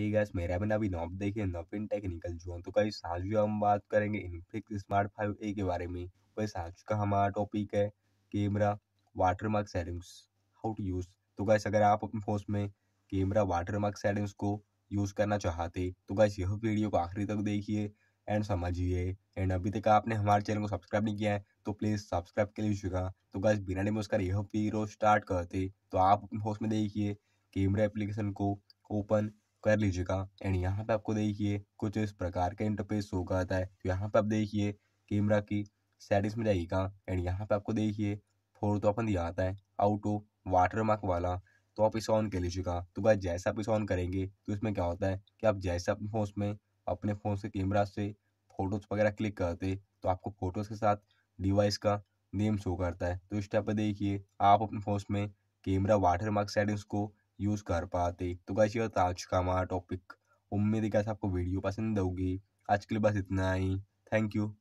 हे gas मेरा भी अभी नॉप देखिए नोपिन टेक्निकल जो तो कई साझू हम बात करेंगे इनफिक्स स्मार्ट फाइव ए के बारे में वही साझू का हमारा टॉपिक है camera watermark settings how to use तो गैस अगर आप अपने फोन में कैमरा वाटरमार्क सेटिंग्स को यूज़ करना चाहते तो गैस यह वीडियो को आखिरी तक देखिए एंड समझिए एंड अभी तक आपने हमारे चैनल को सब्सक्राइब नहीं किया है तो प्लीज़ सब्सक्राइब कर लीजिएगा तो गैस बिना डेमोस का यह वीडियो स्टार्ट करते तो आप अपने फोन में देखिए कैमरा एप्लीकेशन को ओपन कर लीजिएगा एंड यहाँ पे आपको देखिए कुछ इस प्रकार का इंटरफेस शो करता है तो यहाँ पे आप देखिए कैमरा की सेटिंग्स में जाइएगा एंड यहाँ पे आपको देखिए फोर तो अपन दिया आता है आउटो वाटर मार्क वाला तो आप इसे ऑन कर लीजिएगा तो भाई जैसा आप इसे ऑन करेंगे तो इसमें क्या होता है कि आप जैसे अपने फोन में अपने फ़ोन से कैमरा से फ़ोटोज़ वगैरह क्लिक करते तो आपको फ़ोटोज़ के साथ डिवाइस का नेम शो करता है तो इस टाइप पर देखिए आप अपने फोन में कैमरा वाटर मार्क सेटिंग्स को यूज़ कर पाते तो कैसे होता आज का हमारा टॉपिक उम्मीद है कि आपको वीडियो पसंद होगी आज के लिए बस इतना ही थैंक यू